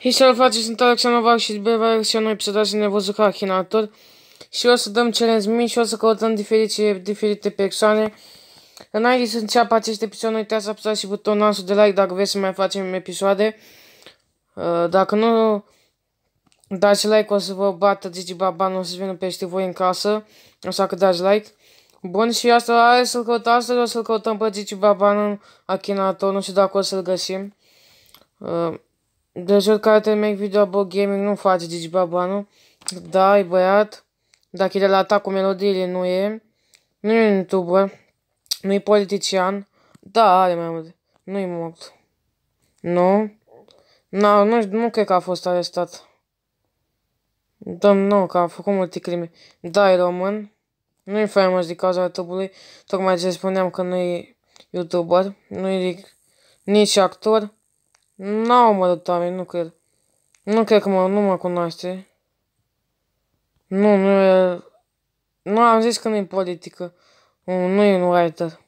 Historofații sunt Alexandru Var și Bevar și noi ne văzut ca Hinator. și o să dăm challenge mici și o să căutăm diferite, diferite persoane. Înainte să înceapă acest episod, nu uitați să apăsați și butonul de like dacă vreți să mai facem episoade. Uh, dacă nu dați like, o să vă bată Gigi nu o să vină pește voi în casă, să că dați like. Bun, și asta are să-l căutăm, astăzi o să-l căutăm pe Gigi baba, în Achinator, nu știu dacă o să-l găsim. Uh. De jur care te make video about gaming nu face Digi Babanu. Da, e băiat. Dacă e de la cu melodiile, nu e. Nu e un youtuber. Nu e politician. Da, are mai multe. Nu e mort. Nu. No, nu, nu cred că a fost arestat. Da, nu, că a făcut multe crime. Da, e român. Nu e faimos din cauza YouTube-ului. Tocmai ce spuneam că nu e youtuber. Nu e nici actor. N-au mă Tami, nu cred. Nu cred că mă, nu mă cunoaște. Nu, nu e... Nu, am zis că nu e politică. Nu, e un writer.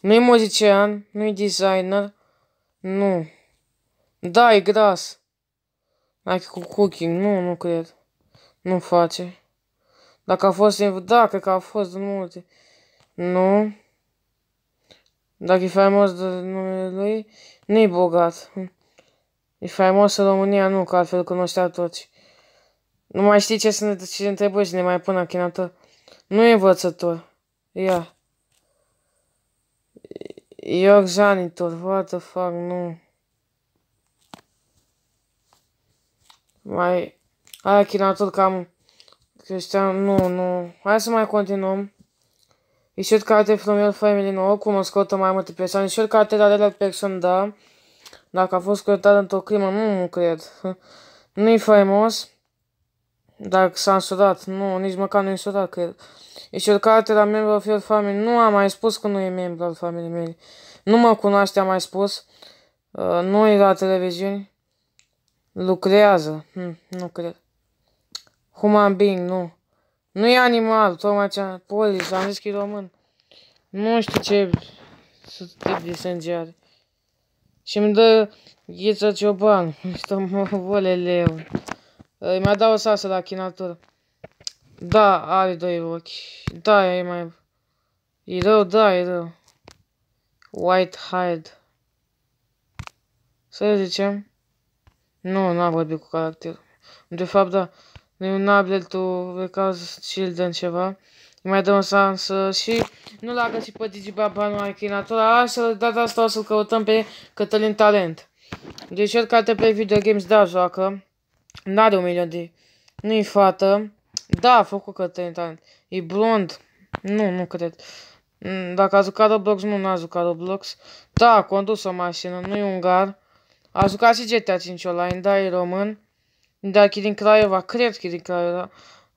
Nu e muzician, nu e designer. Nu. Da, e gras. Like cu cooking, nu, nu cred. Nu face. Dacă a fost, da, cred că a fost în multe. Nu. Dacă e faimos de numele lui, nu e bogat. E faimoasă România, nu, că altfel cunoștea toți. Nu mai știi ce să ne ce întrebări și ne mai pun achinată. Nu e învățător. Ia. York janitor, what the fuck, nu. Mai... Ai achinatul cam... Cristian, nu, nu. Hai să mai continuăm. Ești carte from your family, nouă, cunoscută mai multe persoane. Issued carte la relevant da. Dacă a fost căutat într-o crimă, nu, nu cred. Nu-i faimos, Dacă s-a însurat. Nu, nici măcar nu-i însurat, cred. E cercat era membru al fior familiei. Nu am mai spus că nu e membru al familiei mele. Nu mă cunoaște, am mai spus. Uh, nu e la televiziuni. Lucrează. Hm, nu cred. Human being, nu. Nu e animal, tocmai cea Polis, am zis că e român. Nu știu ce... de sânge are și mi-a dat Ghiță Cioban. Voleleu. Ă, Îi mai dau o sasă la chinatură. Da, are doi ochi. Da, e mai... E rău, da, e rău. White Hide. Să zicem? Nu, n a vorbit cu caracter. De fapt, da. nu Neunable to l dăm ceva mai dă un sens uh, și nu l-a găsit pe Digi Babanu Achinatura, așa de data asta o să-l căutăm pe Cătălin Talent. Deci el care pe video games da joacă, n-are un milion de... Nu-i fată, da, a făcut Cătălin Talent, e blond, nu, nu cred. Mm, dacă a jucat Roblox, nu n-a jucat Roblox. Da, a condus o mașină, nu e ungar. A jucat și GTA 5 online, da, e român. Dar din Craiova, cred că din Craiova.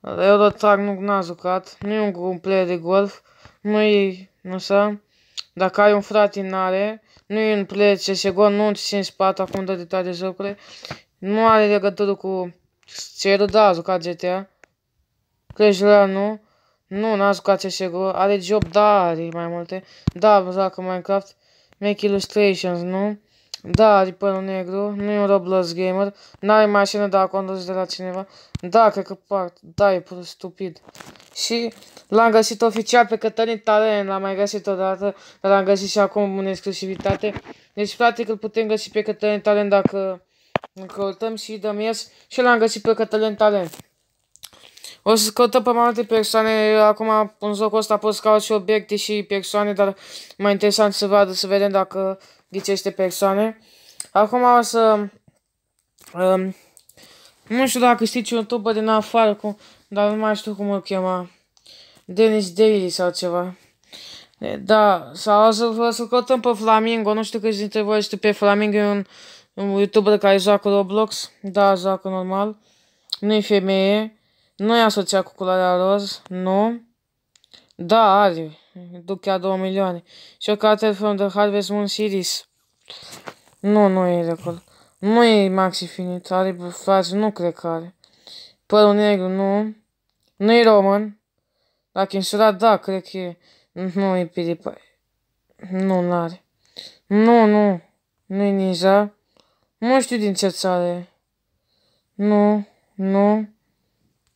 Eurotrack nu n-a jucat, nu e un un player de golf, nu e, însă, dacă ai un frate în are, nu e un player CSGO, nu un 54 spate acum de toate jocurile, nu are legătură cu cerul, da, a jucat GTA, Crash nu, nu, n-a jucat CSGO, are job, da, are mai multe, da, joacă Minecraft, Make Illustrations, nu? Da, Ripărul adică Negru, nu e un Roblox gamer, n-are mașină, dar a condus de la cineva. Da, cred că part, da, e pur stupid. Și l-am găsit oficial pe Cătălin Taren, l-am mai găsit odată, dar l-am găsit și acum în exclusivitate. Deci, practic, îl putem găsi pe Cătălin Taren dacă îl căutăm și dăm yes și l-am găsit pe Cătălin Taren. O să căutăm pe mai multe persoane, acum în jocul ăsta pot să și obiecte și persoane, dar mai interesant să vadă, să vedem dacă aceste persoane. Acum o să... Um, nu știu dacă știți un tubă din afară, cu, dar nu mai știu cum îl chema. Dennis Daly sau ceva. Da, sau să vă să căutăm pe Flamingo, nu știu câți dintre voi știu pe Flamingo, e un, un youtuber care joacă Roblox, da, joacă normal, nu e femeie, nu e asociat cu culoarea roz, nu, da, are, duc chiar 2 milioane. Și o Shockatel from the Harvest Moon Series. Nu, nu e de acolo. Nu e Maxi Finit, are frate, nu cred că are. Părul negru, nu. Nu e român. Dacă e însurat, da, cred că e. Nu e Piripa. Nu, nu are Nu, nu. Nu e Niza. Nu știu din ce țară e. Nu, nu.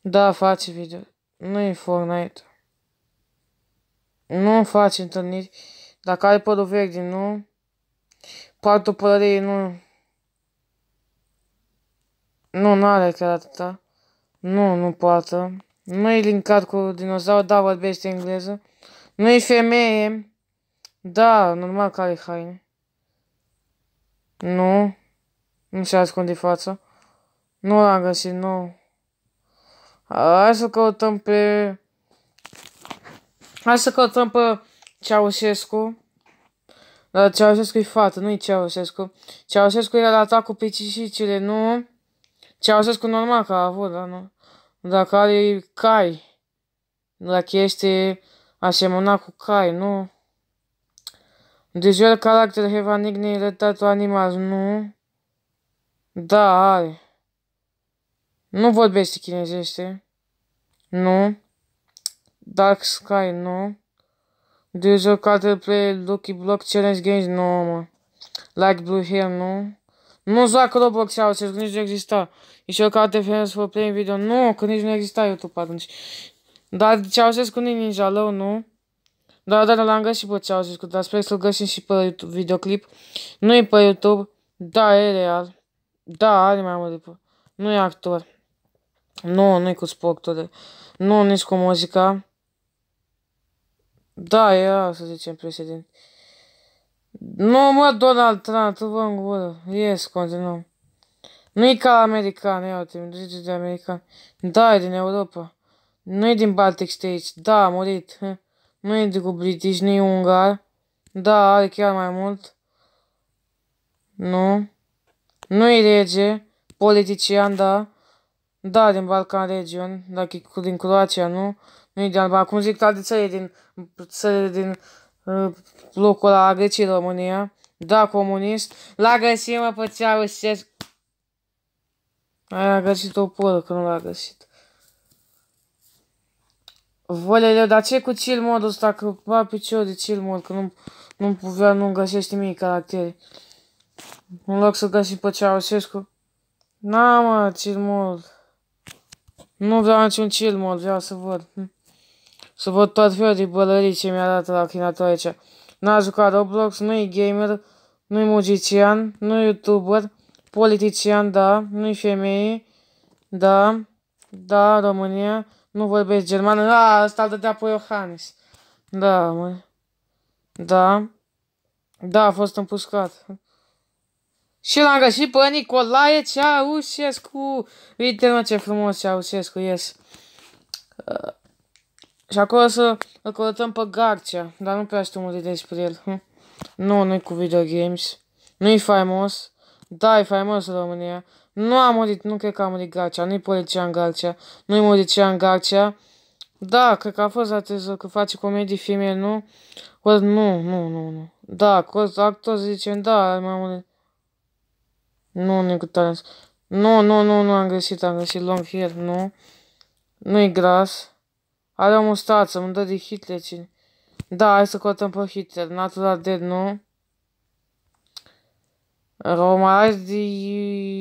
Da, face video. Nu e Fortnite. Nu faci întâlniri. Dacă ai părul verde, nu? Partul părării, nu. Nu, n-are chiar atâta. Nu, nu poate. Nu e linkat cu dinozaur, da, vorbește engleză. Nu e femeie. Da, normal că are haine. Nu. Nu se ascunde față, Nu l-am găsit, nu. Hai să căutăm pe Hai să căutăm pe Ceaușescu. Dar Ceaușescu e fată, nu e Ceaușescu. Ceaușescu era la atacul pe Cicicile, nu? Ceaușescu normal că a avut, dar nu. Dacă are cai. Dacă este asemănat cu cai, nu? eu caracter hevanic neiretatul animal, nu? Da, are. Nu vorbește chinezește. Nu. Dark Sky, nu? Do you joke other play Lucky Block Challenge Games? Nu, mă. Like Blue Hill, nu? Nu joacă Roblox sau ce nici nu exista. E și ca de fans for playing video. Nu, că nici nu exista YouTube atunci. Dar Ceaușescu nu-i ninja lău, nu? Dar dar l-am găsit pe cu, dar sper să-l găsim și pe YouTube, videoclip. Nu e pe YouTube. Da, e real. Da, are mai mult de pe... Nu e actor. Nu, nu e cu de. Nu, nici cu muzica. Da, era, să zicem, președinte. Nu, mă, Donald Trump, tu vă îngură. Ies, continuăm. Nu-i ca american, ia uite, zice de american. Da, e din Europa. Nu e din Baltic States. Da, a murit. Nu e de cu British, nu e ungar. Da, are chiar mai mult. Nu. Nu e rege. Politician, da. Da, din Balcan Region, dacă e din Croația, nu? Nu e de Alba. Cum zic toate țările din, țările din uh, locul ăla, Grecia, România. Da, comunist. L-a găsit, mă, pe țea Aia a găsit o poră, că nu l-a găsit. Volele, dar ce cu chill modul ăsta? Că va picior de chill mod, că nu, nu puvea, nu găsești nimic caractere. În loc să găsim pe Ceaușescu. N-am, mă, chill mod. Nu vreau niciun chill mod, vreau să văd. Să văd tot felul de bălării ce mi arată lacrimatoare aici. N-a jucat Roblox, nu-i gamer, nu-i muzician, nu-i youtuber, politician, da, nu-i femeie, da, da, România, nu vorbesc germană, a, ăsta dădea pe Iohannis. Da, mă. Da. Da, a fost împuscat. Și l-am găsit pe Nicolae Ceaușescu. Uite, mă, ce frumos Ceaușescu, ies. Uh, și acolo să îl călătăm pe Garcia, dar nu prea știu multe despre el. Hm? Nu, nu-i cu video games. Nu-i faimos. Da, e faimos România. Nu a murit, nu cred că a murit Garcia, nu-i polician Garcia. nu-i murician Garcia. Da, cred că a fost ateză că face comedii filme, nu? nu, nu, nu, nu. Da, actor zice, da, mai murit. Nu, nu e cu talent. Nu, nu, nu, nu am găsit, am găsit long hair, nu. Nu e gras. Are o mustață, mă dă de Hitler cine. Da, hai să cotăm pe Hitler. Natural Dead, nu? Romarais de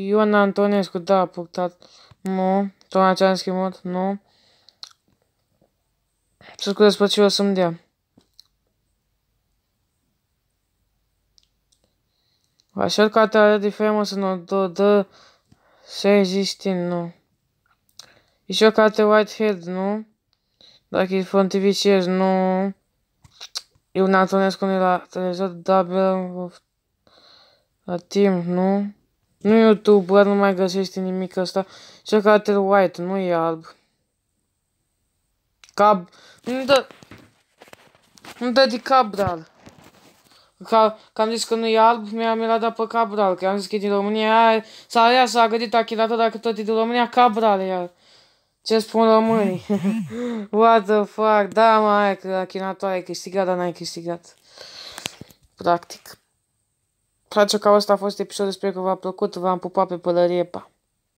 Ion Antonescu, da, puctat. Nu. Tona ce am schimbat, nu. Să scuze pe ce o să-mi dea. Așa că atâta de famoasă nu dă, dă să existe, nu. Еще Whitehead, nu? Dacă îi pontificezi, nu. Eu ne am unii la televizor, dar la, la timp, nu? Nu YouTube, bă, nu mai găsești nimic ăsta. Și white, nu e alb. Cab... Nu dă... Nu dă de cabral. Ca, că am zis că nu e alb, mi-a, mi dat pe Cabral, că am zis că e din România. s-a, aia s-a gândit achilatul, dacă tot e din România, Cabral iar. Ce spun românii? What the fuck? Da, mă, aia că achinatul ai câștigat, dar n-ai câștigat. Practic. Place că asta a fost episodul, sper că v-a plăcut, v-am pupat pe pălărie, pa!